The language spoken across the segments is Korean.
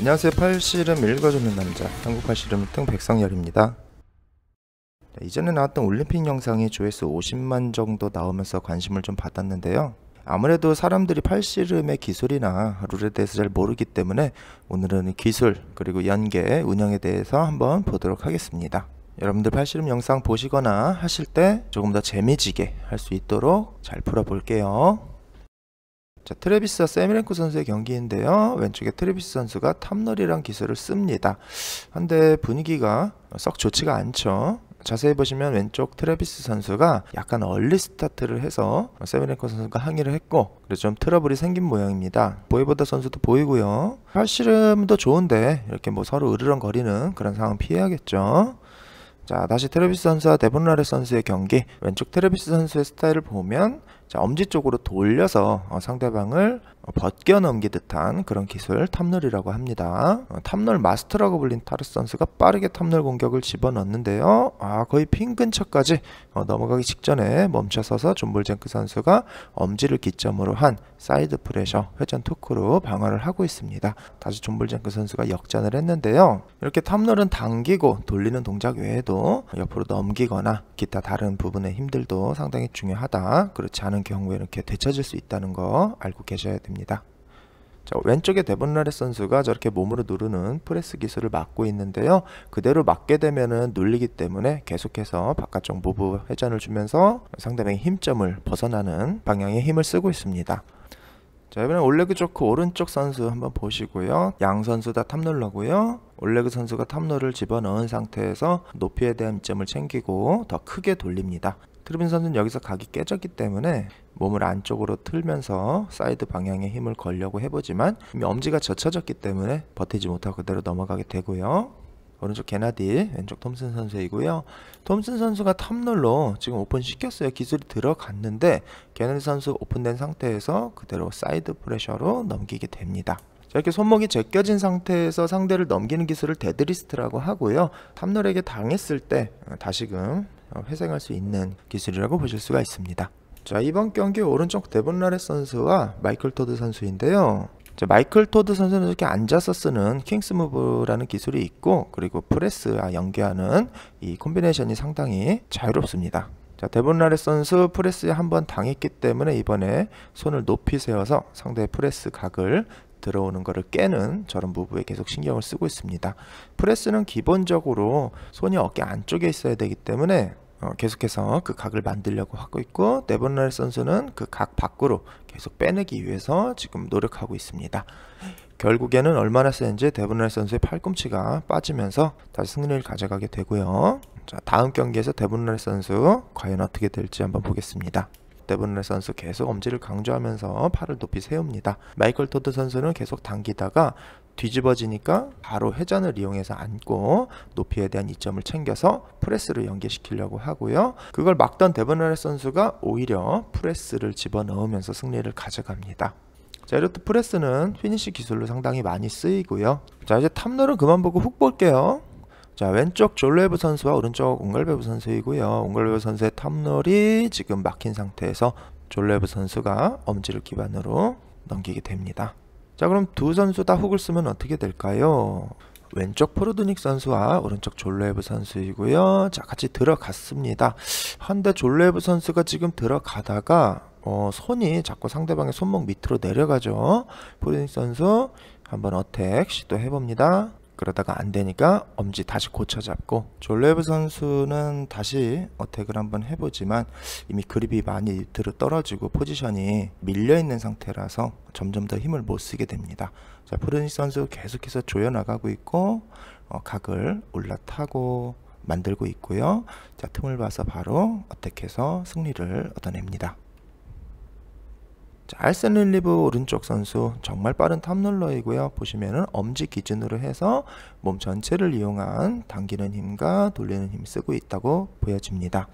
안녕하세요. 팔씨름 읽어주는 남자, 한국 팔씨름 등 백성열입니다. 네, 이전에 나왔던 올림픽 영상이 조회수 50만 정도 나오면서 관심을 좀 받았는데요. 아무래도 사람들이 팔씨름의 기술이나 룰에 대해서 잘 모르기 때문에 오늘은 기술 그리고 연계 운영에 대해서 한번 보도록 하겠습니다. 여러분들 팔씨름 영상 보시거나 하실 때 조금 더 재미지게 할 수 있도록 잘 풀어볼게요. 자, 트레비스와 세미랭크 선수의 경기인데요. 왼쪽에 트레비스 선수가 탑널이란 기술을 씁니다. 근데 분위기가 썩 좋지가 않죠. 자세히 보시면 왼쪽 트레비스 선수가 약간 얼리 스타트를 해서 세미랭크 선수가 항의를 했고 그래서 좀 트러블이 생긴 모양입니다. 보이보다 선수도 보이고요. 팔씨름도 좋은데 이렇게 뭐 서로 으르렁거리는 그런 상황 피해야겠죠. 자 다시 트레비스 선수와 데본라레 선수의 경기 왼쪽 트레비스 선수의 스타일을 보면 자, 엄지 쪽으로 돌려서 어, 상대방을 어, 벗겨넘기 듯한 그런 기술 탑널이라고 합니다. 어, 탑널 마스터라고 불린 타르스 선수가 빠르게 탑널 공격을 집어넣는데요. 아 거의 핀 근처까지 어, 넘어가기 직전에 멈춰서서 존볼젠크 선수가 엄지를 기점으로 한 사이드 프레셔 회전 토크로 방어를 하고 있습니다. 다시 존볼젠크 선수가 역전을 했는데요. 이렇게 탑널은 당기고 돌리는 동작 외에도 옆으로 넘기거나 기타 다른 부분의 힘들도 상당히 중요하다. 그렇지 않은 경우에 이렇게 되찾을 수 있다는 거 알고 계셔야 돼요. 됩니다. 자, 왼쪽에 데본라렛 선수가 저렇게 몸으로 누르는 프레스 기술을 막고 있는데요. 그대로 막게 되면은 눌리기 때문에 계속해서 바깥쪽 무브 회전을 주면서 상대방의 힘점을 벗어나는 방향의 힘을 쓰고 있습니다. 자, 이번엔 올레그 조크 오른쪽 선수 한번 보시고요. 양 선수 다 탑롤러고요. 올레그 선수가 탑롤을 집어넣은 상태에서 높이에 대한 점을 챙기고 더 크게 돌립니다. 트루빈 선수는 여기서 각이 깨졌기 때문에 몸을 안쪽으로 틀면서 사이드 방향에 힘을 걸려고 해보지만 엄지가 젖혀졌기 때문에 버티지 못하고 그대로 넘어가게 되고요. 오른쪽 게나디, 왼쪽 톰슨 선수이고요. 톰슨 선수가 탑롤로 지금 오픈 시켰어요. 기술이 들어갔는데 게나디 선수 오픈된 상태에서 그대로 사이드 프레셔로 넘기게 됩니다. 자, 이렇게 손목이 제껴진 상태에서 상대를 넘기는 기술을 데드리스트라고 하고요. 탑롤에게 당했을 때 다시금 회생할 수 있는 기술이라고 보실 수가 있습니다. 자 이번 경기 오른쪽 데본라렛 선수와 마이클 토드 선수인데요 자, 마이클 토드 선수는 이렇게 앉아서 쓰는 킹스 무브라는 기술이 있고 그리고 프레스와 연계하는 이 콤비네이션이 상당히 자유롭습니다 자 데본라렛 선수 프레스에 한 번 당했기 때문에 이번에 손을 높이 세워서 상대의 프레스 각을 들어오는 것을 깨는 저런 무브에 계속 신경을 쓰고 있습니다. 프레스는 기본적으로 손이 어깨 안쪽에 있어야 되기 때문에 어, 계속해서 그 각을 만들려고 하고 있고 네버날 선수는 그 각 밖으로 계속 빼내기 위해서 지금 노력하고 있습니다. 결국에는 얼마나 센지 데브날 선수의 팔꿈치가 빠지면서 다시 승리를 가져가게 되고요. 자, 다음 경기에서 데브날 선수 과연 어떻게 될지 한번 보겠습니다. 데브날 선수 계속 엄지를 강조하면서 팔을 높이 세웁니다. 마이클 토드 선수는 계속 당기다가 뒤집어지니까 바로 회전을 이용해서 안고 높이에 대한 이점을 챙겨서 프레스를 연계시키려고 하고요. 그걸 막던 데버너레 선수가 오히려 프레스를 집어넣으면서 승리를 가져갑니다. 자 이렇듯 프레스는 피니쉬 기술로 상당히 많이 쓰이고요. 자 이제 탑널은 그만 보고 훅 볼게요. 자 왼쪽 졸레브 선수와 오른쪽 옹갈베브 선수이고요. 옹갈베브 선수의 탑널이 지금 막힌 상태에서 졸레브 선수가 엄지를 기반으로 넘기게 됩니다. 자 그럼 두 선수 다 훅을 쓰면 어떻게 될까요? 왼쪽 포르드닉 선수와 오른쪽 졸레브 선수이고요. 자 같이 들어갔습니다. 한데 졸레브 선수가 지금 들어가다가 어, 손이 자꾸 상대방의 손목 밑으로 내려가죠. 포르드닉 선수 한번 어택 시도해봅니다. 그러다가 안 되니까 엄지 다시 고쳐 잡고 졸레브 선수는 다시 어택을 한번 해보지만 이미 그립이 많이 들어 떨어지고 포지션이 밀려 있는 상태라서 점점 더 힘을 못 쓰게 됩니다. 자, 푸르니 선수 계속해서 조여 나가고 있고 어, 각을 올라타고 만들고 있고요. 자, 틈을 봐서 바로 어택해서 승리를 얻어냅니다. 알센 리브 오른쪽 선수 정말 빠른 탑롤러이고요. 보시면은 엄지 기준으로 해서 몸 전체를 이용한 당기는 힘과 돌리는 힘 쓰고 있다고 보여집니다.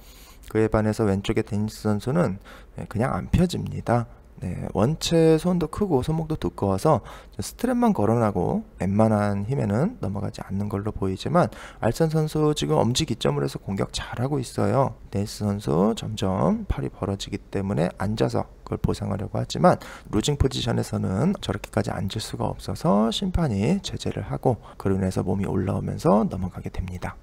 그에 반해서 왼쪽의 데니스 선수는 네, 그냥 안 펴집니다. 네, 원체 손도 크고 손목도 두꺼워서 스트랩만 걸어나고 웬만한 힘에는 넘어가지 않는 걸로 보이지만 알선 선수 지금 엄지 기점으로 해서 공격 잘하고 있어요. 네이스 선수 점점 팔이 벌어지기 때문에 앉아서 그걸 보상하려고 하지만 루징 포지션에서는 저렇게까지 앉을 수가 없어서 심판이 제재를 하고 그로 인해서 몸이 올라오면서 넘어가게 됩니다.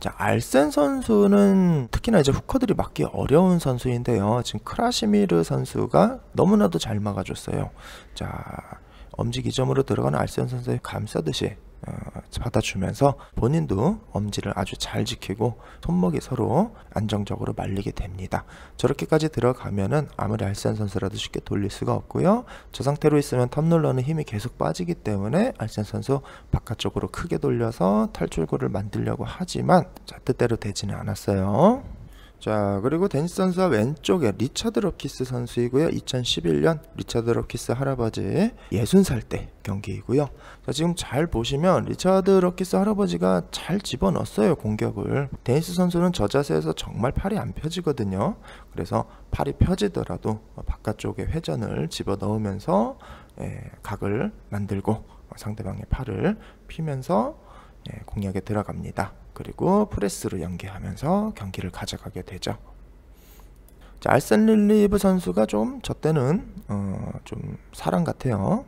자, 알센 선수는 특히나 이제 후커들이 막기 어려운 선수인데요. 지금 크라시미르 선수가 너무나도 잘 막아줬어요. 자, 엄지 기점으로 들어가는 알센 선수의 감싸듯이 어, 받아주면서 본인도 엄지를 아주 잘 지키고 손목이 서로 안정적으로 말리게 됩니다. 저렇게까지 들어가면은 아무리 알센 선수라도 쉽게 돌릴 수가 없고요. 저 상태로 있으면 텀롤러는 힘이 계속 빠지기 때문에 알센 선수 바깥쪽으로 크게 돌려서 탈출구를 만들려고 하지만 자 뜻대로 되지는 않았어요. 자 그리고 데니스 선수와 왼쪽에 리차드 로키스 선수이고요 2011년 리차드 로키스 할아버지 60살 때 경기이고요 자 지금 잘 보시면 리차드 로키스 할아버지가 잘 집어넣었어요 공격을 데니스 선수는 저 자세에서 정말 팔이 안 펴지거든요 그래서 팔이 펴지더라도 바깥쪽에 회전을 집어넣으면서 예, 각을 만들고 상대방의 팔을 피면서 예, 공략에 들어갑니다. 그리고 프레스로 연계하면서 경기를 가져가게 되죠. 자, 알센 릴리브 선수가 좀 저 때는 어, 좀 사람 같아요.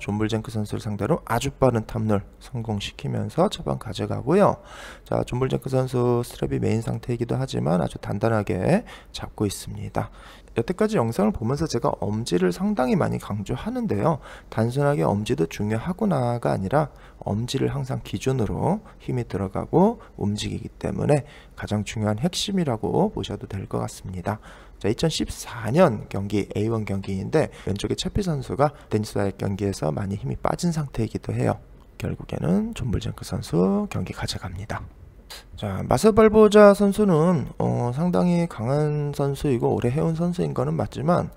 존블젠크 선수를 상대로 아주 빠른 탑롤 성공시키면서 처방 가져가고요. 자, 존블젠크 선수 스트랩이 메인 상태이기도 하지만 아주 단단하게 잡고 있습니다. 여태까지 영상을 보면서 제가 엄지를 상당히 많이 강조하는데요. 단순하게 엄지도 중요하구나가 아니라 엄지를 항상 기준으로 힘이 들어가고 움직이기 때문에 가장 중요한 핵심이라고 보셔도 될 것 같습니다. 자, 2014년 경기 A1 경기인데 왼쪽에 채피 선수가 데니스와의 경기에서 많이 힘이 빠진 상태이기도 해요. 결국에는 존블젠크 선수 경기 가져갑니다. 자 마스발보자 선수는 어, 상당히 강한 선수이고 오래 해온 선수인 거는 맞지만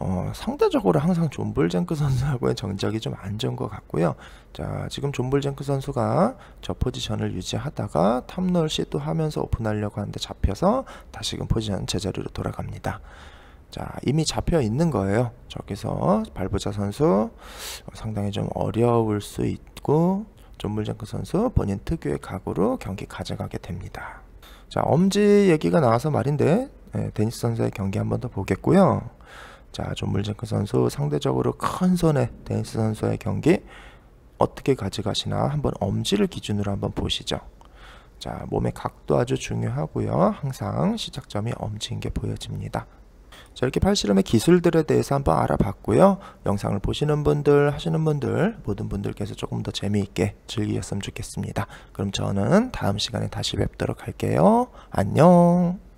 어, 상대적으로 항상 존볼젠크 선수하고의 정적이 좀 안 좋은 것 같고요 자 지금 존블젠크 선수가 저 포지션을 유지하다가 탑널 시도 하면서 오픈하려고 하는데 잡혀서 다시금 포지션 제자리로 돌아갑니다 자 이미 잡혀 있는 거예요 저기서 발보자 선수 어, 상당히 좀 어려울 수 있고 존물장크 선수 본인 특유의 각오로 경기 가져가게 됩니다. 자 엄지 얘기가 나와서 말인데 네, 데니스 선수의 경기 한 번 더 보겠고요. 자 존물장크 선수 상대적으로 큰 손에 데니스 선수의 경기 어떻게 가져가시나 한번 엄지를 기준으로 한번 보시죠. 자 몸의 각도 아주 중요하고요. 항상 시작점이 엄지인 게 보여집니다. 자, 이렇게 팔씨름의 기술들에 대해서 한번 알아봤고요. 영상을 보시는 분들, 하시는 분들, 모든 분들께서 조금 더 재미있게 즐기셨으면 좋겠습니다. 그럼 저는 다음 시간에 다시 뵙도록 할게요. 안녕!